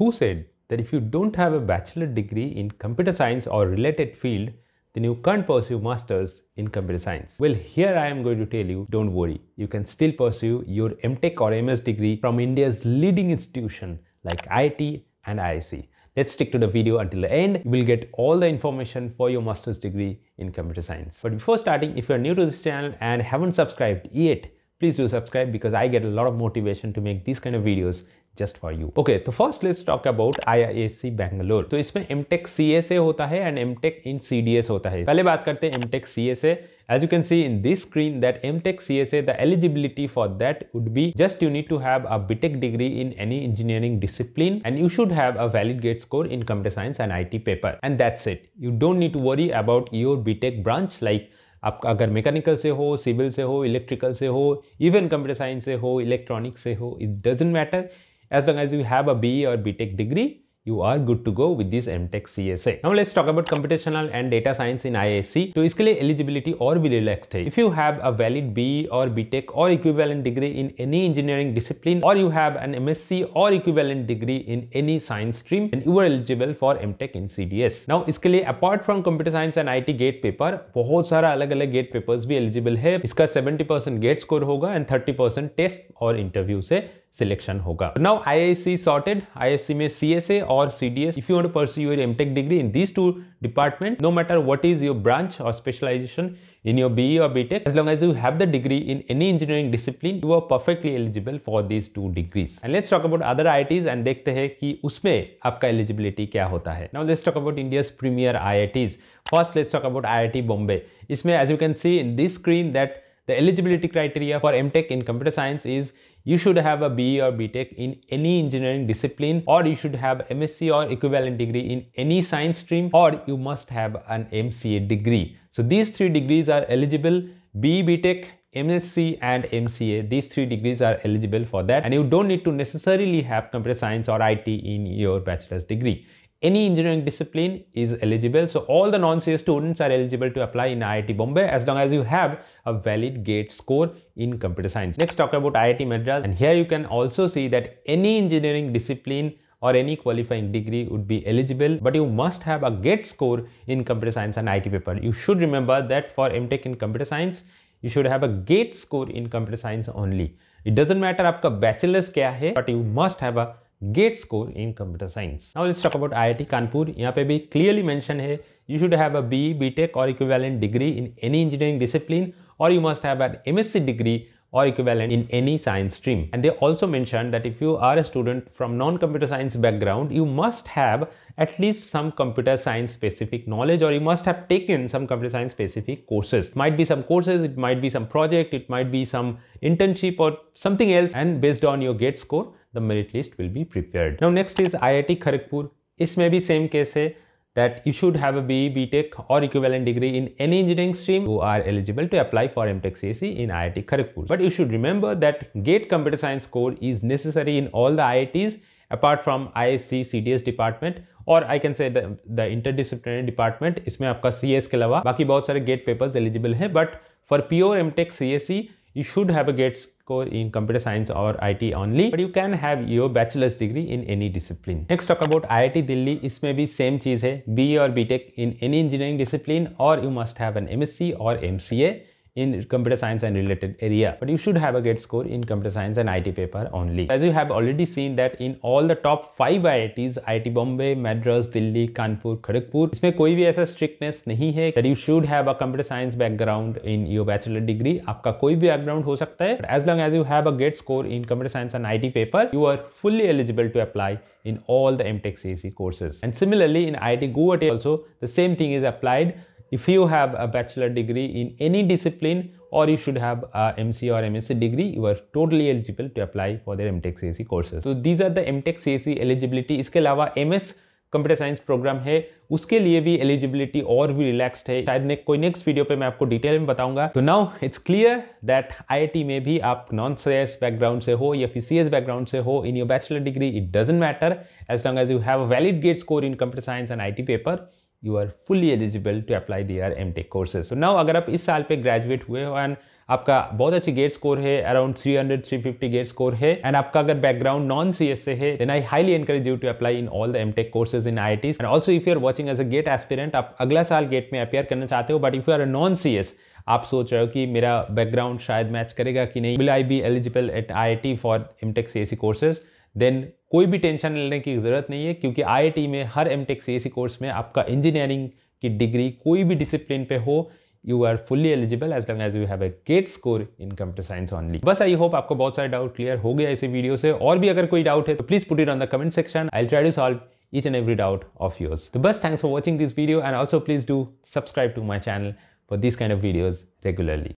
who said that if you don't have a bachelor degree in computer science or related field, then you can't pursue masters in computer science. Well, here I am going to tell you, don't worry. You can still pursue your MTech or MS degree from India's leading institution like IIT and IIC. Let's stick to the video until the end. You will get all the information for your master's degree in computer science. But before starting, if you're new to this channel and haven't subscribed yet, please do subscribe because I get a lot of motivation to make these kind of videos just for you. Okay, so first let's talk about Bangalore Bangalore. So it's CSA होता है and MTech in CDS होता है पहले बात करते हैं As you can see in this screen that MTech CSA, the eligibility for that would be just you need to have a BTech degree in any engineering discipline and you should have a valid GATE score in computer science and IT paper. And that's it. You don't need to worry about your BTech branch like आप अगर mechanical से हो civil से हो electrical से हो even computer science से हो इलेक्ट्रॉनिक्स से हो it doesn't matter As long as you have a BE or BTech degree, you are good to go with this MTech CSA. Now let's talk about computational and data science in IAC. So इसके लिए eligibility और भी relaxed है. If you have a valid BE or BTech or equivalent degree in any engineering discipline or you have an MSc or equivalent degree in any science stream, then you are eligible for MTech in CDS. Now इसके लिए apart from computer science and IT gate paper, बहुत सारा अलग अलग gate papers भी eligible है. इसका 70% gate score होगा and 30% test or interview से सिलेक्शन होगा now I I C sorted I S C में सी एस ए और C D S if you want pursue your M tech degree in this two department no matter what is your branch और specialisation in your B और B tech as long as you have the degree in any engineering discipline you are perfectly eligible for these two degrees and let's talk about other I Ts and देखते हैं कि उसमें आपका eligibility क्या होता है now let's talk about India premier I I Ts first let's talk about I I T Bombay इसमें as you can see in this screen that The eligibility criteria for MTech in computer science is you should have a BE or BTech in any engineering discipline or you should have MSc or equivalent degree in any science stream or you must have an MCA degree. So these three degrees are eligible. BE BTech MSc and MCA, these three degrees are eligible for that and you don't need to necessarily have computer science or IT in your bachelor's degree any engineering discipline is eligible. So all the non-CS students are eligible to apply in IIT Bombay as long as you have a valid GATE score in computer science. Next talk about IIT Madras and here you can also see that any engineering discipline or any qualifying degree would be eligible but you must have a GATE score in computer science and IT paper. You should remember that for MTech in computer science you should have a GATE score in computer science only. It doesn't matter your bachelor's क्या but you must have a Gate score in computer science. Now let's talk about IIT यहाँ पे भी mentioned mention you should have a B.E., B tech or equivalent degree in any engineering discipline, or you must have an M.Sc. degree or equivalent in any science stream. And they also mentioned that if you are a student from non-computer science background, you must have at least some computer science specific knowledge or you must have taken some computer science specific courses. Might be some courses, it might be some project, it might be some internship or something else and based on your GATE score, the merit list will be prepare now next is I I T Kharagpur इसमें भी same case है that you should have a B B tech और equivalent degree in any engineering stream वो are eligible to apply for M tech C S C in I I T Kharagpur but you should remember that GATE computer science core is necessary in all the I I tease apart from I S C C D S department और I can say the inter disciplinary department इसमें आपका C S के अलावा बाकी बहुत सारे GATE papers eligible हैं but for pure M tech C S C You should have a GATE score in computer science or IT only, but you can have your bachelor's degree in any discipline. Next talk about IIT Delhi. may be same thing है BE or BTech in any engineering discipline or you must have an MSc or MCA in computer science and related area but you should have a great score in computer science and IT paper only. As you have already seen that in all the top 5 IITs IIT Bombay, Madras, Delhi, Kanpur, Kharagpur इसमें कोई भी ऐसा strictness that you should have a computer science background in your bachelor degree आपका कोई भी background हो सकता as long as you have a great score in computer science and IT paper you are fully eligible to apply in all the MTech CSE courses and similarly in IIT Guwahati also the same thing is applied if you have a bachelor degree in any discipline or you should have a MC or MSc degree, you are totally eligible to apply for their MTech CAC e courses. So these are the MTech CAC e eligibility. इसके अलावा MS computer science programme है उसके लिए भी eligibility और भी relaxed है शायद ने, कोई नेक्स्ट वीडियो पे मैं आपको डिटेल में बताऊंगा तो now it's clear that IIT में भी आप नॉन सीएस बैकग्राउंड से हो या फिर सीएस बैकग्राउंड से हो in your bachelor degree it doesn't matter as long as you have a valid GATE score in computer science and I paper you are fully eligible to apply their M tech courses तो now अगर आप इस साल पे graduate हुए हो and आपका बहुत अच्छी गेट स्कोर है अराउंड 300 350 गेट स्कोर है एंड आपका अगर बैकग्राउंड नॉन सी एस से है then I highly encourage you to apply in all the M tech courses in I and also if you are watching as a GATE aspirant आप अगला साल GATE में appear करना चाहते हो but if you are non C S आप सोच रहे हो कि मेरा बैकग्राउंड शायद मैच करेगा कि नहीं will I be eligible at I I T for M tech C S C courses then कोई भी टेंशन लेने की ज़रूरत नहीं है क्योंकि आई में हर एम टेक सी कोर्स में आपका इंजीनियरिंग की डिग्री कोई भी डिसिप्लिन पे हो you are fully eligible as long as you have a GATE score in computer science only बस आई होप आपको बहुत सारे डाउट क्लियर हो गया इसी वीडियो से और भी अगर कोई डाउट है तो please put it on the comment section I try to solve each and every doubt of yours तो बस thanks for watching this video and also please do subscribe to my channel for this kind of videos regularly